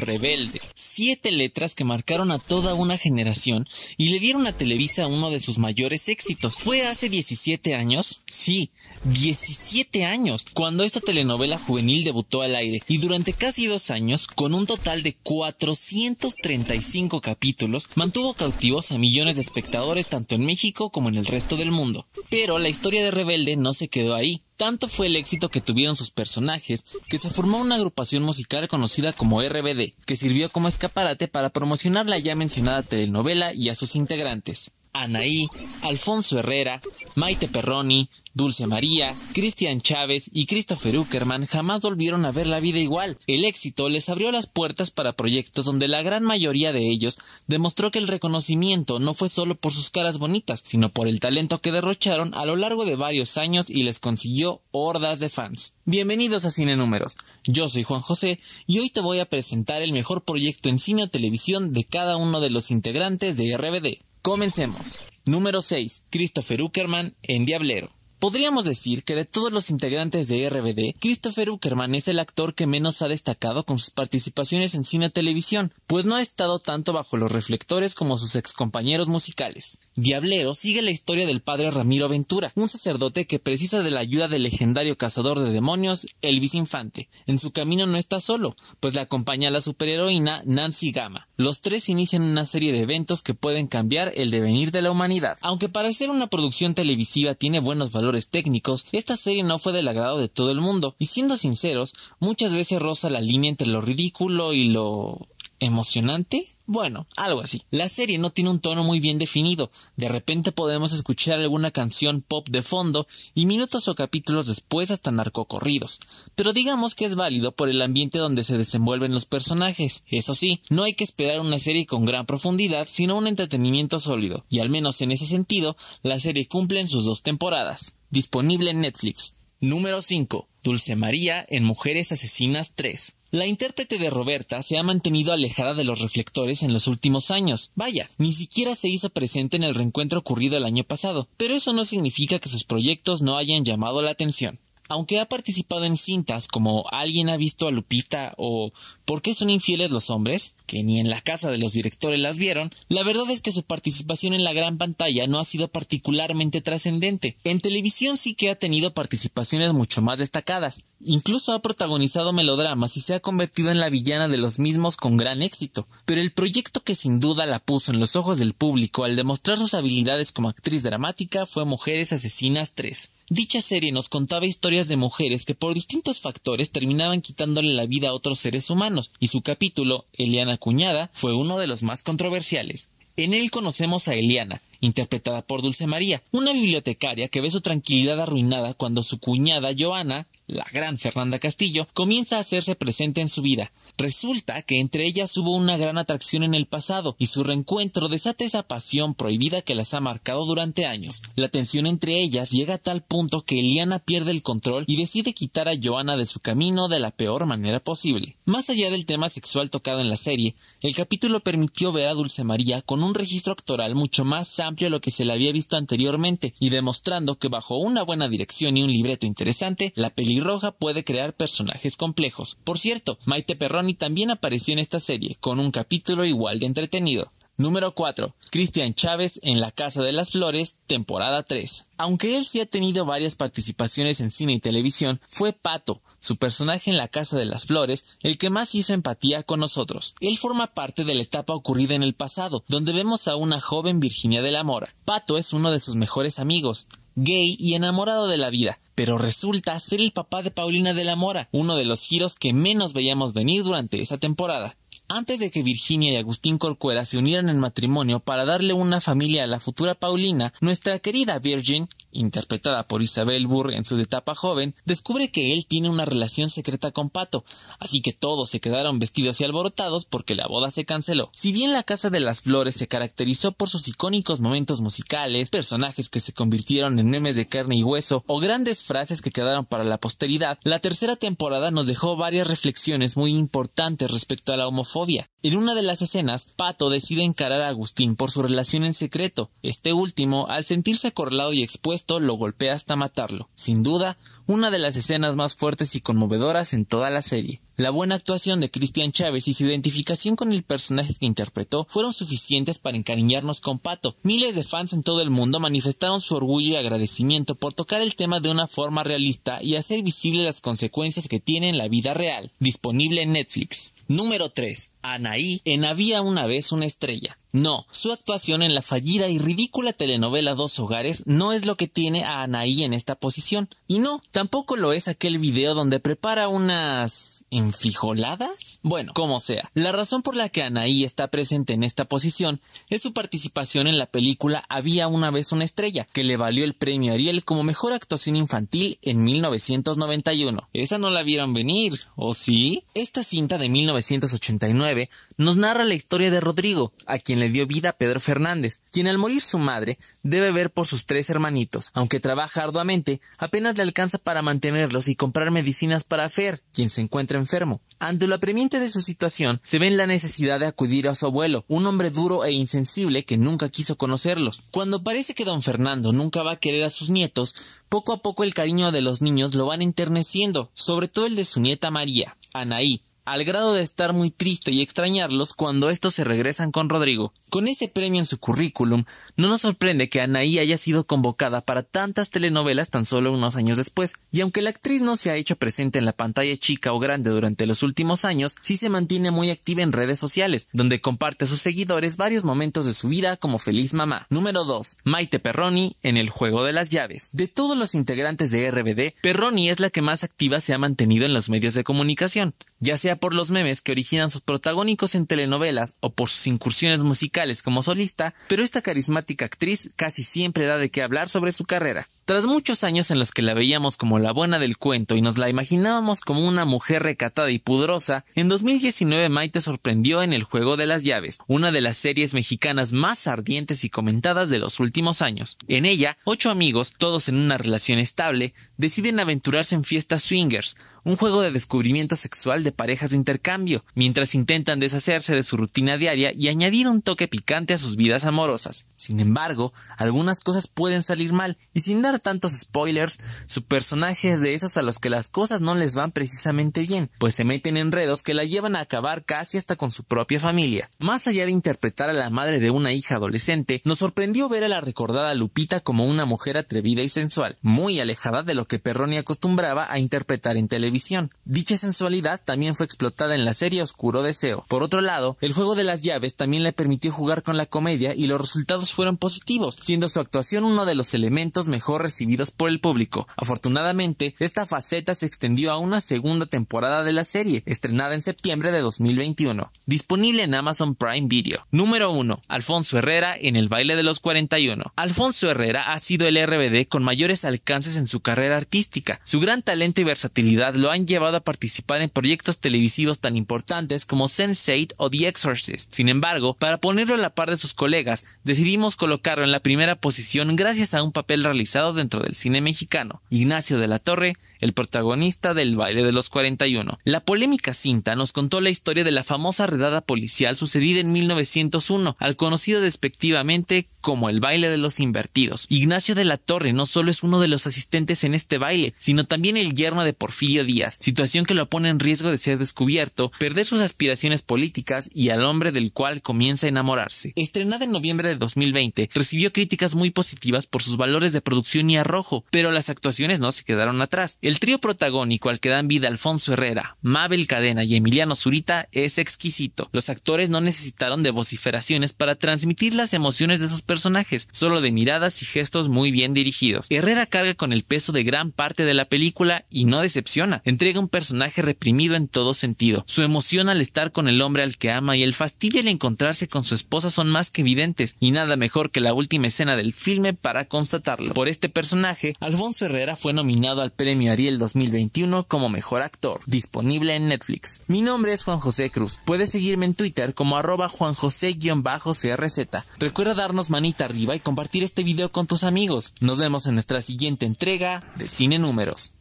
Rebelde. Siete letras que marcaron a toda una generación y le dieron a Televisa uno de sus mayores éxitos. Fue hace 17 años, sí, 17 años, cuando esta telenovela juvenil debutó al aire y durante casi dos años, con un total de 435 capítulos, mantuvo cautivos a millones de espectadores tanto en México como en el resto del mundo. Pero la historia de Rebelde no se quedó ahí. Tanto fue el éxito que tuvieron sus personajes que se formó una agrupación musical conocida como RBD, que sirvió como escaparate para promocionar la ya mencionada telenovela y a sus integrantes. Anaí, Alfonso Herrera, Maite Perroni, Dulce María, Cristian Chávez y Christopher Uckerman jamás volvieron a ver la vida igual. El éxito les abrió las puertas para proyectos donde la gran mayoría de ellos demostró que el reconocimiento no fue solo por sus caras bonitas, sino por el talento que derrocharon a lo largo de varios años y les consiguió hordas de fans. Bienvenidos a Cine Números. Yo soy Juan José y hoy te voy a presentar el mejor proyecto en cine o televisión de cada uno de los integrantes de RBD. Comencemos. Número 6. Christopher Uckerman en Diablero. Podríamos decir que de todos los integrantes de RBD, Christopher Uckerman es el actor que menos ha destacado con sus participaciones en cine y televisión, pues no ha estado tanto bajo los reflectores como sus excompañeros musicales. Diablero sigue la historia del padre Ramiro Ventura, un sacerdote que precisa de la ayuda del legendario cazador de demonios Elvis Infante. En su camino no está solo, pues le acompaña la superheroína Nancy Gama. Los tres inician una serie de eventos que pueden cambiar el devenir de la humanidad. Aunque para ser una producción televisiva tiene buenos valores técnicos, esta serie no fue del agrado de todo el mundo, y siendo sinceros, muchas veces roza la línea entre lo ridículo y lo emocionante, bueno, algo así. La serie no tiene un tono muy bien definido, de repente podemos escuchar alguna canción pop de fondo y minutos o capítulos después hasta narcocorridos, pero digamos que es válido por el ambiente donde se desenvuelven los personajes. Eso sí, no hay que esperar una serie con gran profundidad, sino un entretenimiento sólido, y al menos en ese sentido, la serie cumple en sus dos temporadas. Disponible en Netflix. Número 5. Dulce María en Mujeres Asesinas 3. La intérprete de Roberta se ha mantenido alejada de los reflectores en los últimos años. Vaya, ni siquiera se hizo presente en el reencuentro ocurrido el año pasado, pero eso no significa que sus proyectos no hayan llamado la atención. Aunque ha participado en cintas como Alguien ha visto a Lupita o ¿Por qué son infieles los hombres? que ni en la casa de los directores las vieron, la verdad es que su participación en la gran pantalla no ha sido particularmente trascendente. En televisión sí que ha tenido participaciones mucho más destacadas, incluso ha protagonizado melodramas y se ha convertido en la villana de los mismos con gran éxito, pero el proyecto que sin duda la puso en los ojos del público al demostrar sus habilidades como actriz dramática fue Mujeres Asesinas 3. Dicha serie nos contaba historias de mujeres que por distintos factores terminaban quitándole la vida a otros seres humanos, y su capítulo, Eliana Cuñada, fue uno de los más controversiales. En él conocemos a Eliana, interpretada por Dulce María, una bibliotecaria que ve su tranquilidad arruinada cuando su cuñada Joana la gran Fernanda Castillo, comienza a hacerse presente en su vida. Resulta que entre ellas hubo una gran atracción en el pasado y su reencuentro desata esa pasión prohibida que las ha marcado durante años. La tensión entre ellas llega a tal punto que Eliana pierde el control y decide quitar a Joana de su camino de la peor manera posible. Más allá del tema sexual tocado en la serie, el capítulo permitió ver a Dulce María con un registro actoral mucho más amplio a lo que se le había visto anteriormente y demostrando que bajo una buena dirección y un libreto interesante, la película roja puede crear personajes complejos. Por cierto, Maite Perroni también apareció en esta serie, con un capítulo igual de entretenido. Número 4. Cristian Chávez en La Casa de las Flores, temporada 3. Aunque él sí ha tenido varias participaciones en cine y televisión, fue Pato, su personaje en La Casa de las Flores, el que más hizo empatía con nosotros. Él forma parte de la etapa ocurrida en el pasado, donde vemos a una joven Virginia de la Mora. Pato es uno de sus mejores amigos, gay y enamorado de la vida, pero resulta ser el papá de Paulina de la Mora, uno de los giros que menos veíamos venir durante esa temporada. Antes de que Virginia y Agustín Corcuera se unieran en matrimonio para darle una familia a la futura Paulina, nuestra querida Virgin interpretada por Isabel Burr en su etapa joven, descubre que él tiene una relación secreta con Pato, así que todos se quedaron vestidos y alborotados porque la boda se canceló. Si bien la Casa de las Flores se caracterizó por sus icónicos momentos musicales, personajes que se convirtieron en memes de carne y hueso o grandes frases que quedaron para la posteridad, la tercera temporada nos dejó varias reflexiones muy importantes respecto a la homofobia. En una de las escenas, Pato decide encarar a Agustín por su relación en secreto. Este último, al sentirse acorralado y expuesto esto lo golpea hasta matarlo. Sin duda, una de las escenas más fuertes y conmovedoras en toda la serie. La buena actuación de Cristian Chávez y su identificación con el personaje que interpretó fueron suficientes para encariñarnos con Pato. Miles de fans en todo el mundo manifestaron su orgullo y agradecimiento por tocar el tema de una forma realista y hacer visible las consecuencias que tiene en la vida real. Disponible en Netflix. Número 3. Anaí en Había una vez una estrella. No, su actuación en la fallida y ridícula telenovela Dos Hogares no es lo que tiene a Anaí en esta posición. Y no, tampoco lo es aquel video donde prepara unas... enfijoladas? Bueno, como sea. La razón por la que Anaí está presente en esta posición es su participación en la película Había una vez una estrella, que le valió el premio Ariel como mejor actuación infantil en 1991. Esa no la vieron venir, ¿o sí? Esta cinta de 1989 nos narra la historia de Rodrigo, a quien le dio vida a Pedro Fernández, quien al morir su madre debe ver por sus tres hermanitos. Aunque trabaja arduamente, apenas le alcanza para mantenerlos y comprar medicinas para Fer, quien se encuentra enfermo. Ante lo apremiante de su situación, se ve en la necesidad de acudir a su abuelo, un hombre duro e insensible que nunca quiso conocerlos. Cuando parece que don Fernando nunca va a querer a sus nietos, poco a poco el cariño de los niños lo van enterneciendo, sobre todo el de su nieta María, Anaí, al grado de estar muy triste y extrañarlos cuando estos se regresan con Rodrigo. Con ese premio en su currículum, no nos sorprende que Anaí haya sido convocada para tantas telenovelas tan solo unos años después, y aunque la actriz no se ha hecho presente en la pantalla chica o grande durante los últimos años, sí se mantiene muy activa en redes sociales, donde comparte a sus seguidores varios momentos de su vida como feliz mamá. Número 2. Maite Perroni en El Juego de las Llaves. De todos los integrantes de RBD, Perroni es la que más activa se ha mantenido en los medios de comunicación ya sea por los memes que originan sus protagónicos en telenovelas o por sus incursiones musicales como solista, pero esta carismática actriz casi siempre da de qué hablar sobre su carrera. Tras muchos años en los que la veíamos como la buena del cuento y nos la imaginábamos como una mujer recatada y pudrosa, en 2019 Maite sorprendió en El Juego de las Llaves, una de las series mexicanas más ardientes y comentadas de los últimos años. En ella, ocho amigos, todos en una relación estable, deciden aventurarse en fiestas swingers, un juego de descubrimiento sexual de parejas de intercambio, mientras intentan deshacerse de su rutina diaria y añadir un toque picante a sus vidas amorosas. Sin embargo, algunas cosas pueden salir mal, y sin tantos spoilers, su personaje es de esos a los que las cosas no les van precisamente bien, pues se meten en enredos que la llevan a acabar casi hasta con su propia familia. Más allá de interpretar a la madre de una hija adolescente, nos sorprendió ver a la recordada Lupita como una mujer atrevida y sensual, muy alejada de lo que Perroni acostumbraba a interpretar en televisión. Dicha sensualidad también fue explotada en la serie Oscuro Deseo. Por otro lado, el juego de las llaves también le permitió jugar con la comedia y los resultados fueron positivos, siendo su actuación uno de los elementos mejor recibidos por el público. Afortunadamente, esta faceta se extendió a una segunda temporada de la serie, estrenada en septiembre de 2021, disponible en Amazon Prime Video. Número 1. Alfonso Herrera en el baile de los 41. Alfonso Herrera ha sido el RBD con mayores alcances en su carrera artística. Su gran talento y versatilidad lo han llevado a participar en proyectos televisivos tan importantes como Sense8 o The Exorcist. Sin embargo, para ponerlo a la par de sus colegas, decidimos colocarlo en la primera posición gracias a un papel realizado dentro del cine mexicano, Ignacio de la Torre, el protagonista del baile de los 41. La polémica cinta nos contó la historia de la famosa redada policial sucedida en 1901, al conocido despectivamente como el baile de los invertidos. Ignacio de la Torre no solo es uno de los asistentes en este baile, sino también el yerno de Porfirio Díaz, situación que lo pone en riesgo de ser descubierto, perder sus aspiraciones políticas y al hombre del cual comienza a enamorarse. Estrenada en noviembre de 2020, recibió críticas muy positivas por sus valores de producción y arrojo, pero las actuaciones no se quedaron atrás. El trío protagónico al que dan vida Alfonso Herrera, Mabel Cadena y Emiliano Zurita es exquisito. Los actores no necesitaron de vociferaciones para transmitir las emociones de sus personajes, solo de miradas y gestos muy bien dirigidos. Herrera carga con el peso de gran parte de la película y no decepciona. Entrega un personaje reprimido en todo sentido. Su emoción al estar con el hombre al que ama y el fastidio al encontrarse con su esposa son más que evidentes y nada mejor que la última escena del filme para constatarlo. Por este personaje, Alfonso Herrera fue nominado al premio el 2021 como mejor actor, disponible en Netflix. Mi nombre es Juan José Cruz. Puedes seguirme en Twitter como arroba josé crz Recuerda darnos manita arriba y compartir este video con tus amigos. Nos vemos en nuestra siguiente entrega de Cine Números.